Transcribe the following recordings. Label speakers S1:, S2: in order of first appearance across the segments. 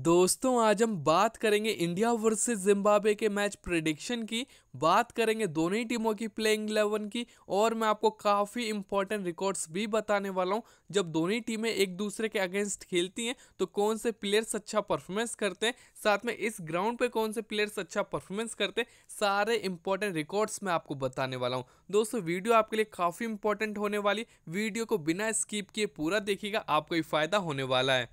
S1: दोस्तों आज हम बात करेंगे इंडिया वर्सेस जिम्बाब्वे के मैच प्रिडिक्शन की बात करेंगे दोनों ही टीमों की प्लेइंग इलेवन की और मैं आपको काफ़ी इंपॉर्टेंट रिकॉर्ड्स भी बताने वाला हूं जब दोनों ही टीमें एक दूसरे के अगेंस्ट खेलती हैं तो कौन से प्लेयर्स अच्छा परफॉर्मेंस करते हैं साथ में इस ग्राउंड पर कौन से प्लेयर्स अच्छा परफॉर्मेंस करते हैं सारे इंपॉर्टेंट रिकॉर्ड्स मैं आपको बताने वाला हूँ दोस्तों वीडियो आपके लिए काफ़ी इंपॉर्टेंट होने वाली वीडियो को बिना स्कीप किए पूरा देखिएगा आपको ही फ़ायदा होने वाला है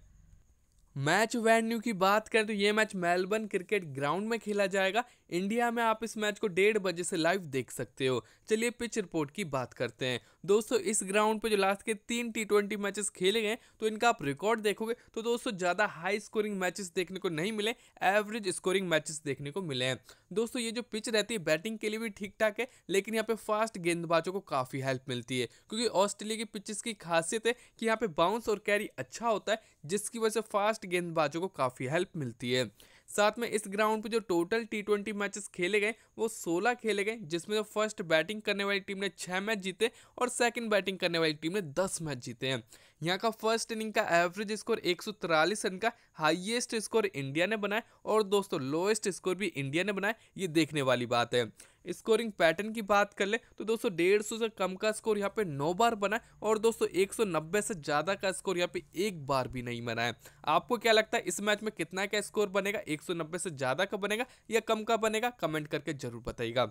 S1: मैच वेन्यू की बात करें तो ये मैच मेलबर्न क्रिकेट ग्राउंड में खेला जाएगा इंडिया में आप इस मैच को डेढ़ बजे से लाइव देख सकते हो चलिए पिच रिपोर्ट की बात करते हैं दोस्तों इस ग्राउंड पर जो लास्ट के तीन टी ट्वेंटी मैचेस खेले गए तो इनका आप रिकॉर्ड देखोगे तो दोस्तों ज़्यादा हाई स्कोरिंग मैचेस देखने को नहीं मिले एवरेज स्कोरिंग मैचेस देखने को मिले हैं दोस्तों ये जो पिच रहती है बैटिंग के लिए भी ठीक ठाक है लेकिन यहाँ पे फास्ट गेंदबाजों को काफ़ी हेल्प मिलती है क्योंकि ऑस्ट्रेलिया की पिचेस की खासियत है कि यहाँ पे बाउंस और कैरी अच्छा होता है जिसकी वजह से फास्ट गेंदबाजों को काफ़ी हेल्प मिलती है साथ में इस ग्राउंड पे जो टोटल टी ट्वेंटी मैचेस खेले गए वो सोलह खेले गए जिसमें जो फर्स्ट बैटिंग करने वाली टीम ने छः मैच जीते और सेकेंड बैटिंग करने वाली टीम ने दस मैच जीते हैं यहाँ का फर्स्ट इनिंग का एवरेज स्कोर एक रन का हाईएस्ट स्कोर इंडिया ने बनाया और दोस्तों लोएस्ट स्कोर भी इंडिया ने बनाया ये देखने वाली बात है स्कोरिंग पैटर्न की बात कर ले तो दोस्तों डेढ़ सौ से कम का स्कोर यहाँ पे नौ बार बना और दोस्तों एक सौ नब्बे से ज़्यादा का स्कोर यहाँ पे एक बार भी नहीं बना है आपको क्या लगता है इस मैच में कितना का स्कोर बनेगा एक सौ नब्बे से ज़्यादा का बनेगा या कम का बनेगा कमेंट करके जरूर बताइएगा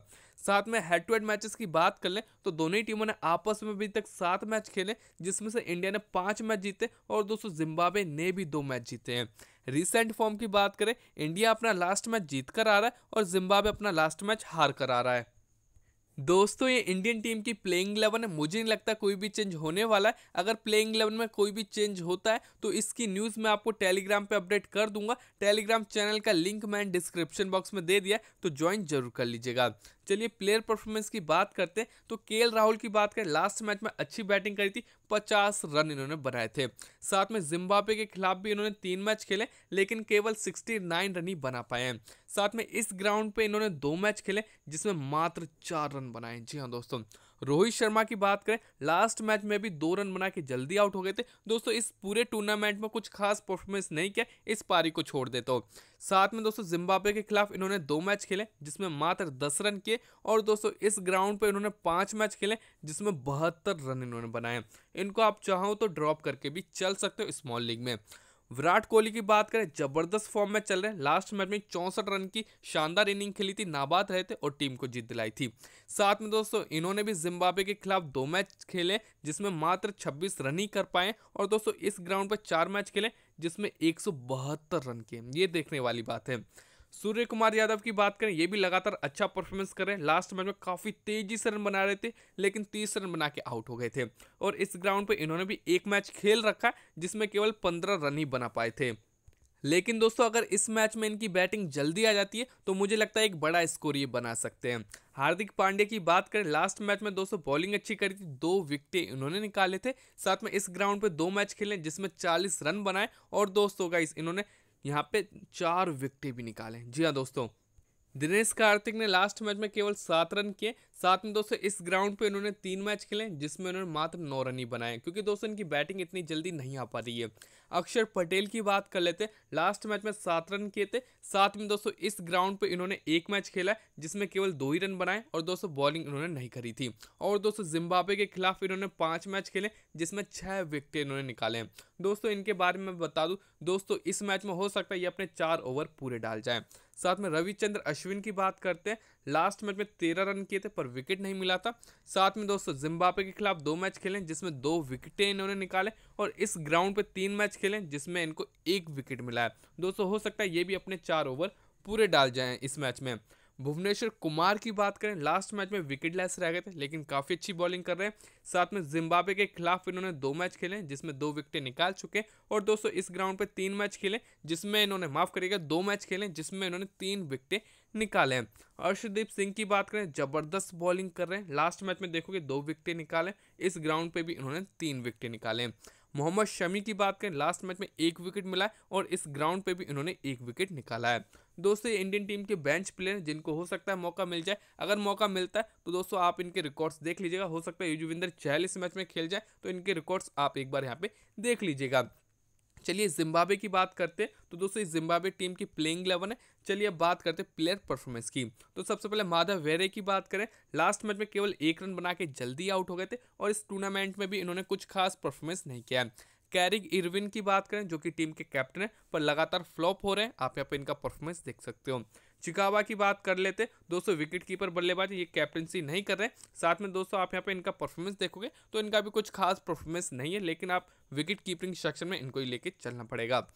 S1: साथ में हेड टू हेड मैचेस की बात कर लें तो दोनों ही टीमों ने आपस में अभी तक सात मैच खेले जिसमें से इंडिया ने पाँच मैच जीते और दोस्तों जिम्बाब्वे ने भी दो मैच जीते हैं रिसेंट फॉर्म की बात करें इंडिया अपना लास्ट मैच जीत कर आ रहा है और जिम्बाब्वे अपना लास्ट मैच हार कर आ रहा है दोस्तों ये इंडियन टीम की प्लेइंग इलेवन है मुझे नहीं लगता कोई भी चेंज होने वाला है अगर प्लेइंग इलेवन में कोई भी चेंज होता है तो इसकी न्यूज़ मैं आपको टेलीग्राम पे अपडेट कर दूंगा टेलीग्राम चैनल का लिंक मैंने डिस्क्रिप्शन बॉक्स में दे दिया तो ज्वाइन जरूर कर लीजिएगा चलिए प्लेयर परफॉर्मेंस की बात करते हैं तो के राहुल की बात करें लास्ट मैच में अच्छी बैटिंग करी थी पचास रन इन्होंने बनाए थे साथ में जिम्बाब्वे के खिलाफ भी इन्होंने तीन मैच खेले लेकिन केवल 69 रन ही बना पाए हैं साथ में इस ग्राउंड पे इन्होंने दो मैच खेले जिसमें मात्र चार रन बनाए जी हाँ दोस्तों रोहित शर्मा की बात करें लास्ट मैच में भी दो रन बना के जल्दी आउट हो गए थे दोस्तों इस पूरे टूर्नामेंट में कुछ खास परफॉर्मेंस नहीं किया इस पारी को छोड़ देते हो साथ में दोस्तों जिम्बाब्वे के खिलाफ इन्होंने दो मैच खेले जिसमें मात्र दस रन किए और दोस्तों इस ग्राउंड पर इन्होंने पाँच मैच खेले जिसमें बहत्तर रन इन्होंने बनाए इनको आप चाहो तो ड्रॉप करके भी चल सकते हो स्मॉल लीग में विराट कोहली की बात करें जबरदस्त फॉर्म में चल रहे हैं लास्ट मैच में चौंसठ रन की शानदार इनिंग खेली थी नाबाद रहे थे और टीम को जीत दिलाई थी साथ में दोस्तों इन्होंने भी जिम्बाब्वे के खिलाफ दो मैच खेले जिसमें मात्र 26 रन ही कर पाए और दोस्तों इस ग्राउंड पर चार मैच खेले जिसमें एक रन किए ये देखने वाली बात है सूर्य कुमार यादव की बात करें ये भी लगातार अच्छा परफॉर्मेंस कर रहे हैं लास्ट मैच में काफ़ी तेजी से रन बना रहे थे लेकिन तीस रन बना के आउट हो गए थे और इस ग्राउंड पर इन्होंने भी एक मैच खेल रखा जिसमें केवल पंद्रह रन ही बना पाए थे लेकिन दोस्तों अगर इस मैच में इनकी बैटिंग जल्दी आ जाती है तो मुझे लगता है एक बड़ा स्कोर ये बना सकते हैं हार्दिक पांडे की बात करें लास्ट मैच में दोस्तों बॉलिंग अच्छी करी थी दो विकेटें इन्होंने निकाले थे साथ में इस ग्राउंड पे दो मैच खेले जिसमें 40 रन बनाए और दोस्तों का इस इन्होंने यहाँ पे चार विकटें भी निकालें जी हाँ दोस्तों दिनेश कार्तिक ने लास्ट मैच में केवल सात रन किए साथ में दोस्तों इस ग्राउंड पे इन्होंने तीन मैच खेले जिसमें उन्होंने मात्र नौ रन ही बनाए क्योंकि दोस्तों इनकी बैटिंग इतनी जल्दी नहीं आ पा रही है अक्षर पटेल की बात कर लेते लास्ट मैच में सात रन किए थे साथ में दोस्तों इस ग्राउंड पे इन्होंने एक मैच खेला जिसमें केवल दो ही रन बनाए और दोस्तों बॉलिंग इन्होंने नहीं करी थी और दोस्तों जिम्बाबे के खिलाफ इन्होंने पाँच मैच खेले जिसमें छः विकेट इन्होंने निकाले दोस्तों इनके बारे में बता दूँ दोस्तों इस मैच में हो सकता है ये अपने चार ओवर पूरे डाल जाए साथ में रविचंद्र अश्विन की बात करते हैं लास्ट मैच में तेरह रन किए थे पर विकेट नहीं मिला था साथ में दोस्तों जिम्बाब्वे के खिलाफ दो मैच खेले जिसमें दो विकेटें इन्होंने निकाले और इस ग्राउंड पर तीन मैच खेले जिसमें इनको एक विकेट मिला है दोस्तों हो सकता है ये भी अपने चार ओवर पूरे डाल जाए इस मैच में भुवनेश्वर कुमार की बात करें लास्ट मैच में विकेट लैस रह गए थे लेकिन काफ़ी अच्छी बॉलिंग कर रहे हैं साथ में जिम्बाब्वे के खिलाफ इन्होंने दो मैच खेले जिसमें दो विकेटें निकाल चुके और दोस्तों इस ग्राउंड पर तीन मैच खेले जिसमें इन्होंने माफ़ करिएगा दो मैच खेले जिसमें इन्होंने तीन विकेटें निकाले हैं अर्षदीप सिंह की बात करें जबरदस्त बॉलिंग कर रहे हैं लास्ट मैच में देखोगे दो विकेटें निकाले इस ग्राउंड पर भी इन्होंने तीन विकेटें निकाले हैं मोहम्मद शमी की बात करें लास्ट मैच में एक विकेट मिला है और इस ग्राउंड पे भी इन्होंने एक विकेट निकाला है दोस्तों इंडियन टीम के बेंच प्लेयर हैं जिनको हो सकता है मौका मिल जाए अगर मौका मिलता है तो दोस्तों आप इनके रिकॉर्ड्स देख लीजिएगा हो सकता है युजविंदर चालीस मैच में खेल जाए तो इनके रिकॉर्ड्स आप एक बार यहाँ पे देख लीजिएगा चलिए जिम्बाब्वे की बात करते हैं तो दोस्तों इस जिम्बाब्वे टीम की प्लेइंग इलेवन है चलिए अब बात करते हैं प्लेयर परफॉर्मेंस की तो सबसे पहले माधव वेरे की बात करें लास्ट मैच में केवल एक रन बना के जल्दी आउट हो गए थे और इस टूर्नामेंट में भी इन्होंने कुछ खास परफॉर्मेंस नहीं किया है कैरिग इरविन की बात करें जो कि टीम के कैप्टन है पर लगातार फ्लॉप हो रहे हैं आप यहाँ पर इनका परफॉर्मेंस देख सकते हो चिकावा की बात कर लेते दोस्तों विकेट कीपर बल्लेबाज ये कैप्टनसी नहीं कर रहे साथ में दोस्तों आप यहाँ पे इनका परफॉर्मेंस देखोगे तो इनका भी कुछ खास परफॉर्मेंस नहीं है लेकिन आप विकेट कीपिंग सेक्शन में इनको ही लेके चलना पड़ेगा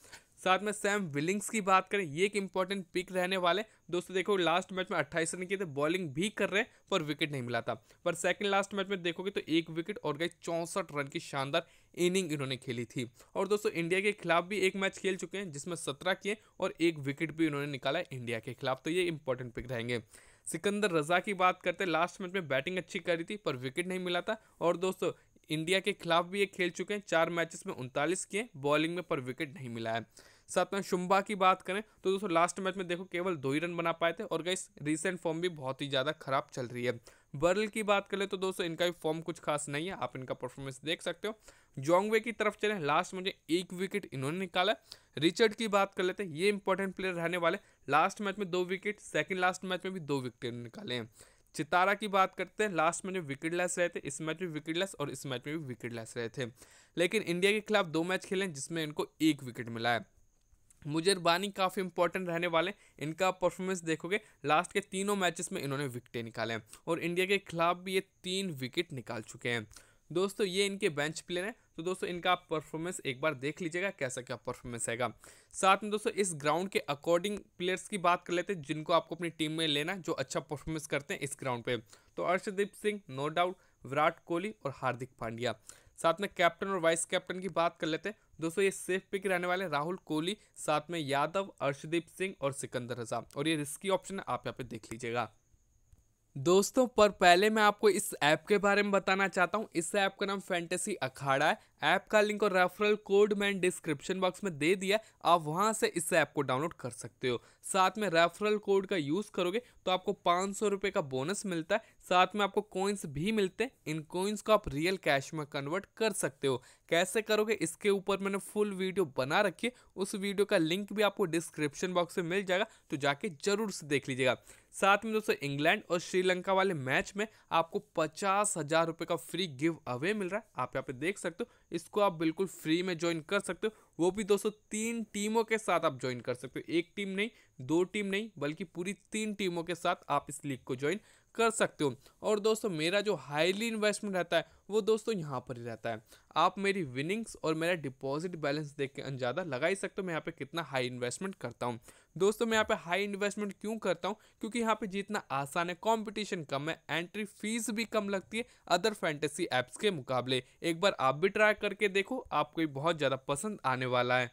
S1: साथ में सैम विलिंग्स की बात करें ये एक इंपॉर्टेंट पिक रहने वाले दोस्तों देखो लास्ट मैच में 28 रन किए थे बॉलिंग भी कर रहे पर विकेट नहीं मिला था पर सेकंड लास्ट मैच में देखोगे तो एक विकेट और गए चौंसठ रन की शानदार इनिंग इन्होंने खेली थी और दोस्तों इंडिया के खिलाफ भी एक मैच खेल चुके हैं जिसमें सत्रह किए और एक विकेट भी इन्होंने निकाला है इंडिया के खिलाफ तो ये इंपॉर्टेंट पिक रहेंगे सिकंदर रजा की बात करते लास्ट मैच में बैटिंग अच्छी करी थी पर विकेट नहीं मिला था और दोस्तों इंडिया के खिलाफ भी ये खेल चुके हैं चार मैचेस में उनतालीस किए बॉलिंग में पर विकेट नहीं मिला है साथ में शुम्बा की बात करें तो दोस्तों लास्ट मैच में देखो केवल दो ही रन बना पाए थे और गई रिसेंट फॉर्म भी बहुत ही ज़्यादा खराब चल रही है बर्ल की बात करें तो दोस्तों इनका भी फॉर्म कुछ खास नहीं है आप इनका परफॉर्मेंस देख सकते हो जोंगवे की तरफ चले लास्ट मुझे एक विकेट इन्होंने निकाला रिचर्ड की बात कर लेते हैं ये इंपॉर्टेंट प्लेयर रहने वाले लास्ट मैच में दो विकेट सेकेंड लास्ट मैच में भी दो विकेट निकाले हैं चितारा की बात करते हैं लास्ट मैच में विकेट लेस रहे थे इस मैच में विकेट लेस और इस मैच में भी विकेट लेस रहे थे लेकिन इंडिया के खिलाफ दो मैच खेले जिसमें इनको एक विकेट मिला है मुजर बानी काफ़ी इंपॉर्टेंट रहने वाले इनका परफॉर्मेंस देखोगे लास्ट के तीनों मैचेस में इन्होंने विकटें निकाले हैं और इंडिया के खिलाफ भी ये तीन विकेट निकाल चुके हैं दोस्तों ये इनके बेंच प्लेयर हैं तो दोस्तों इनका परफॉर्मेंस एक बार देख लीजिएगा कैसा क्या परफॉर्मेंस आएगा साथ में दोस्तों इस ग्राउंड के अकॉर्डिंग प्लेयर्स की बात कर लेते हैं जिनको आपको अपनी टीम में लेना जो अच्छा परफॉर्मेंस करते हैं इस ग्राउंड पर तो अर्षदीप सिंह नो डाउट विराट कोहली और हार्दिक पांड्या साथ में कैप्टन और वाइस कैप्टन की बात कर लेते हैं दोस्तों ये सेफ पिक रहने वाले राहुल कोहली साथ में यादव अर्शदीप सिंह और सिकंदर रजा और ये रिस्की ऑप्शन है आप यहाँ पे देख लीजिएगा दोस्तों पर पहले मैं आपको इस ऐप के बारे में बताना चाहता हूँ इस ऐप का नाम फैंटेसी अखाड़ा है ऐप का लिंक और रेफरल कोड मैंने डिस्क्रिप्शन बॉक्स में दे दिया आप वहाँ से इस ऐप को डाउनलोड कर सकते हो साथ में रेफरल कोड का यूज़ करोगे तो आपको पाँच सौ रुपये का बोनस मिलता है साथ में आपको कोइंस भी मिलते हैं इन कोइंस को आप रियल कैश में कन्वर्ट कर सकते हो कैसे करोगे इसके ऊपर मैंने फुल वीडियो बना रखी है उस वीडियो का लिंक भी आपको डिस्क्रिप्शन बॉक्स में मिल जाएगा तो जाके जरूर से देख लीजिएगा साथ में दोस्तों इंग्लैंड और श्रीलंका वाले मैच में आपको पचास हज़ार रुपये का फ्री गिव अवे मिल रहा है आप यहाँ पे देख सकते हो इसको आप बिल्कुल फ्री में ज्वाइन कर सकते हो वो भी दोस्तों तीन टीमों के साथ आप ज्वाइन कर सकते हो एक टीम नहीं दो टीम नहीं बल्कि पूरी तीन टीमों के साथ आप इस लीग को ज्वाइन कर सकते हो और दोस्तों मेरा जो हाईली इन्वेस्टमेंट रहता है वो दोस्तों यहाँ पर ही रहता है आप मेरी विनिंग्स और मेरा डिपॉजिट बैलेंस देख के अंदाजा लगा ही सकते हो मैं यहाँ पे कितना हाई इन्वेस्टमेंट करता हूँ दोस्तों मैं यहाँ पे हाई इन्वेस्टमेंट क्यों करता हूँ क्योंकि यहाँ पे जितना आसान है कॉम्पिटिशन कम है एंट्री फीस भी कम लगती है अदर फैंटेसी ऐप्स के मुकाबले एक बार आप भी ट्राई करके देखो आपको बहुत ज़्यादा पसंद आने होने वाला है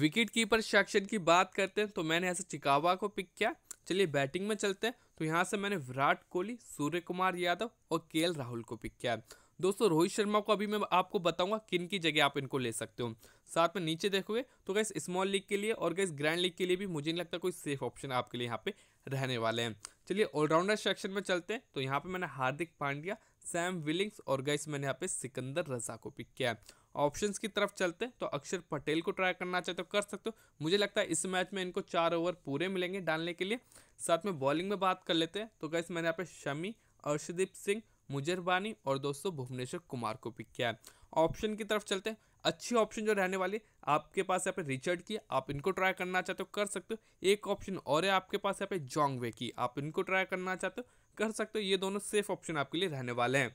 S1: विकेट कीपर सेक्शन की बात करते हैं तो मैंने ऐसे चिकावा को पिक किया चलिए बैटिंग में चलते हैं तो यहाँ से मैंने विराट कोहली सूर्य कुमार यादव और के राहुल को पिक किया दोस्तों रोहित शर्मा को अभी मैं आपको बताऊंगा किन की जगह आप इनको ले सकते हो साथ में नीचे देखोगे तो गैस स्मॉल लीग के लिए और गैस ग्रैंड लीग के लिए भी मुझे नहीं लगता कोई सेफ ऑप्शन आपके लिए यहाँ पे रहने वाले हैं चलिए ऑलराउंडर सेक्शन में चलते हैं तो यहाँ पे मैंने हार्दिक पांड्या सैम विलिंग्स और गैस मैंने यहाँ पे सिकंदर रजा को पिक किया है ऑप्शंस की तरफ चलते तो अक्षर पटेल को ट्राई करना चाहते हो तो कर सकते हो मुझे लगता है इस मैच में इनको चार ओवर पूरे मिलेंगे डालने के लिए साथ में बॉलिंग में बात कर लेते हैं तो कैसे मैंने यहाँ पे शमी अर्षदीप सिंह मुजरबानी और दोस्तों भुवनेश्वर कुमार को पिक किया है ऑप्शन की तरफ चलते हैं अच्छी ऑप्शन जो रहने वाली आपके पास यहाँ पे रिचर्ड की आप इनको ट्राई करना चाहते हो तो कर सकते हो एक ऑप्शन और है आपके पास यहाँ पे जॉन्गवे की आप इनको ट्राई करना चाहते हो तो कर सकते हो ये दोनों सेफ ऑप्शन आपके लिए रहने वाले हैं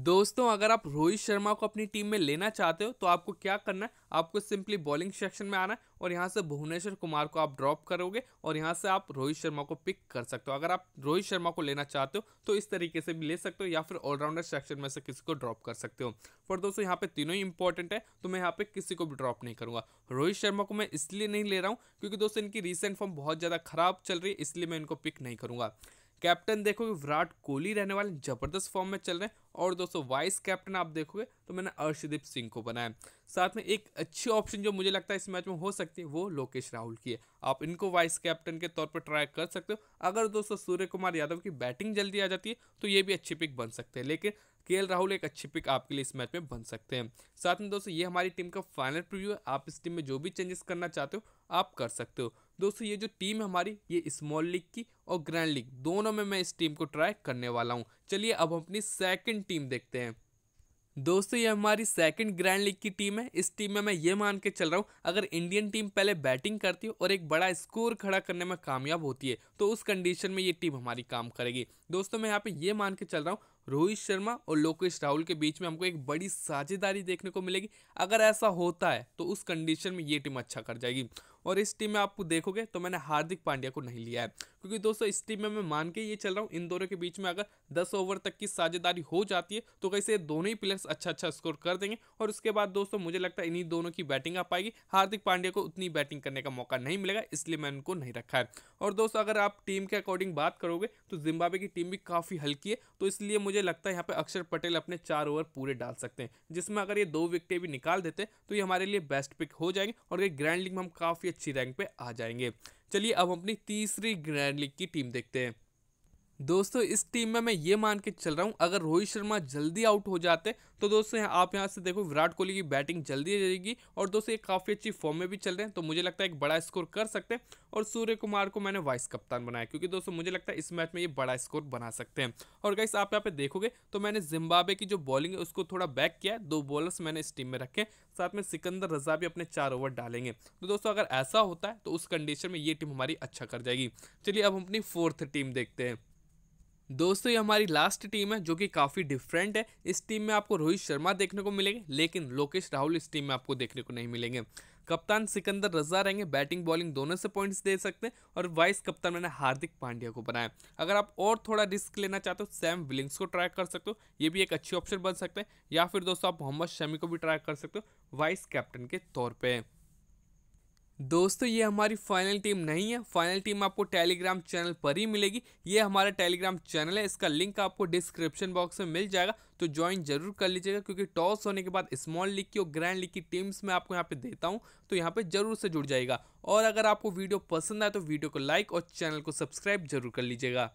S1: दोस्तों अगर आप रोहित शर्मा को अपनी टीम में लेना चाहते हो तो आपको क्या करना है आपको सिंपली बॉलिंग सेक्शन में आना है और यहाँ से भुवनेश्वर कुमार को आप ड्रॉप करोगे और यहाँ से आप रोहित शर्मा को पिक कर सकते हो अगर आप रोहित शर्मा को लेना चाहते हो तो इस तरीके से भी ले सकते हो या फिर ऑलराउंडर सेक्शन में से किसी को ड्रॉप कर सकते हो पर दोस्तों यहाँ पे तीनों ही इंपॉर्टेंट है तो मैं यहाँ पे किसी को भी ड्रॉप नहीं करूँगा रोहित शर्मा को मैं इसलिए नहीं ले रहा हूँ क्योंकि दोस्तों इनकी रिसेंट फॉर्म बहुत ज़्यादा खराब चल रही है इसलिए मैं इनको पिक नहीं करूँगा कैप्टन देखोगे विराट कोहली रहने वाले जबरदस्त फॉर्म में चल रहे हैं और दोस्तों वाइस कैप्टन आप देखोगे तो मैंने अर्षदीप सिंह को बनाया साथ में एक अच्छी ऑप्शन जो मुझे लगता है इस मैच में हो सकती है वो लोकेश राहुल की है आप इनको वाइस कैप्टन के तौर पर ट्राई कर सकते हो अगर दोस्तों सूर्य कुमार यादव की बैटिंग जल्दी आ जाती है तो ये भी अच्छी पिक बन सकते हैं लेकिन के राहुल एक अच्छी पिक आपके लिए इस मैच में बन सकते हैं साथ में दोस्तों ये हमारी टीम का फाइनल प्रिव्यू है आप इस टीम में जो भी चेंजेस करना चाहते हो आप कर सकते हो दोस्तों ये जो टीम है हमारी ये स्मॉल लीग की और ग्रैंड लीग दोनों में मैं इस टीम को ट्राई करने वाला हूँ चलिए अब हम अपनी सेकंड टीम देखते हैं दोस्तों ये हमारी सेकंड ग्रैंड लीग की टीम है इस टीम में मैं ये मान के चल रहा हूँ अगर इंडियन टीम पहले बैटिंग करती है और एक बड़ा स्कोर खड़ा करने में कामयाब होती है तो उस कंडीशन में ये टीम हमारी काम करेगी दोस्तों मैं यहाँ पे ये मान के चल रहा हूँ रोहित शर्मा और लोकेश राहुल के बीच में हमको एक बड़ी साझेदारी देखने को मिलेगी अगर ऐसा होता है तो उस कंडीशन में ये टीम अच्छा कर जाएगी और इस टीम में आपको देखोगे तो मैंने हार्दिक पांड्या को नहीं लिया है क्योंकि दोस्तों इस टीम में मैं मान के ये चल रहा हूँ इन दोनों के बीच में अगर दस ओवर तक की साझेदारी हो जाती है तो कैसे दोनों ही प्लेयर्स अच्छा अच्छा स्कोर कर देंगे और उसके बाद दोस्तों मुझे लगता है इन्हीं दोनों की बैटिंग आ पाएगी हार्दिक पांड्या को उतनी बैटिंग करने का मौका नहीं मिलेगा इसलिए मैंने उनको नहीं रखा है और दोस्तों अगर आप टीम के अकॉर्डिंग बात करोगे तो जिम्बाबे की टीम भी काफ़ी हल्की है तो इसलिए मुझे लगता है यहाँ पर अक्षर पटेल अपने चार ओवर पूरे डाल सकते हैं जिसमें अगर ये दो विकटें भी निकाल देते तो ये हमारे लिए बेस्ट पिक हो जाएंगे और ये ग्रैंड लीग में हम काफ़ी अच्छी रैंक पे आ जाएंगे चलिए अब अपनी तीसरी ग्रैंड लीग की टीम देखते हैं दोस्तों इस टीम में मैं ये मान के चल रहा हूँ अगर रोहित शर्मा जल्दी आउट हो जाते तो दोस्तों यहाँ आप यहाँ से देखो विराट कोहली की बैटिंग जल्दी जाएगी और दोस्तों ये काफ़ी अच्छी फॉर्म में भी चल रहे हैं तो मुझे लगता है एक बड़ा स्कोर कर सकते हैं और सूर्य कुमार को मैंने वाइस कप्तान बनाया क्योंकि दोस्तों मुझे लगता है इस मैच में ये बड़ा स्कोर बना सकते हैं और गाइस आप यहाँ पे देखोगे तो मैंने जिम्बाबे की जो बॉलिंग है उसको थोड़ा बैक किया है दो बॉलर्स मैंने इस टीम में रखे साथ में सिकंदर रजा भी अपने चार ओवर डालेंगे तो दोस्तों अगर ऐसा होता है तो उस कंडीशन में ये टीम हमारी अच्छा कर जाएगी चलिए अब अपनी फोर्थ टीम देखते हैं दोस्तों ये हमारी लास्ट टीम है जो कि काफ़ी डिफरेंट है इस टीम में आपको रोहित शर्मा देखने को मिलेंगे लेकिन लोकेश राहुल इस टीम में आपको देखने को नहीं मिलेंगे कप्तान सिकंदर रजा रहेंगे बैटिंग बॉलिंग दोनों से पॉइंट्स दे सकते हैं और वाइस कप्तान मैंने हार्दिक पांड्या को बनाया अगर आप और थोड़ा रिस्क लेना चाहते हो सैम विलिंग्स को ट्राई कर सकते हो ये भी एक अच्छी ऑप्शन बन सकते हैं या फिर दोस्तों आप मोहम्मद शमी को भी ट्राई कर सकते हो वाइस कैप्टन के तौर पर दोस्तों ये हमारी फाइनल टीम नहीं है फाइनल टीम आपको टेलीग्राम चैनल पर ही मिलेगी ये हमारा टेलीग्राम चैनल है इसका लिंक आपको डिस्क्रिप्शन बॉक्स में मिल जाएगा तो ज्वाइन जरूर कर लीजिएगा क्योंकि टॉस होने के बाद स्मॉल लीग की और ग्रैंड लीग की टीम्स मैं आपको यहाँ पे देता हूँ तो यहाँ पे जरूर से जुड़ जाएगा और अगर आपको वीडियो पसंद आए तो वीडियो को लाइक और चैनल को सब्सक्राइब जरूर कर लीजिएगा